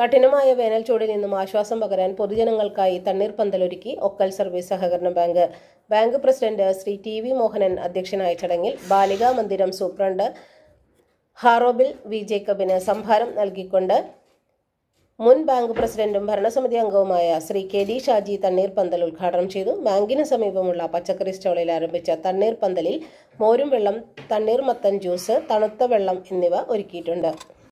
കഠിനമായ വേനൽ ചൂടിൽ നിന്നും ആശ്വാസം പകരാൻ പൊതുജനങ്ങൾക്കായി പന്തലൊരുക്കി ഒക്കൽ സർവീസ് സഹകരണ bank bank president Shri T V Mohanan അധ്യക്ഷനായ ചടങ്ങിൽ ബാലികാ മന്ദിരം സൂപ്രണ്ട് ഹാറോബിൽ വി ജേക്കബിന് സംഭാരം നൽകിക്കൊണ്ട് മുൻ ബാങ്ക് പ്രസിഡന്റും ഭരണസമിതി അംഗവുമായ ശ്രീ കെ ഡി ഷാജി തണ്ണീർ പന്തൽ ഉദ്ഘാടനം ചെയ്തു ബാങ്കിന് സമീപമുള്ള പച്ചക്കറി സ്റ്റോളിൽ ആരംഭിച്ച തണ്ണീർ പന്തലിൽ മോരും വെള്ളം തണ്ണീർ മത്തൻ ജ്യൂസ് തണുത്ത വെള്ളം എന്നിവ ഒരുക്കിയിട്ടുണ്ട്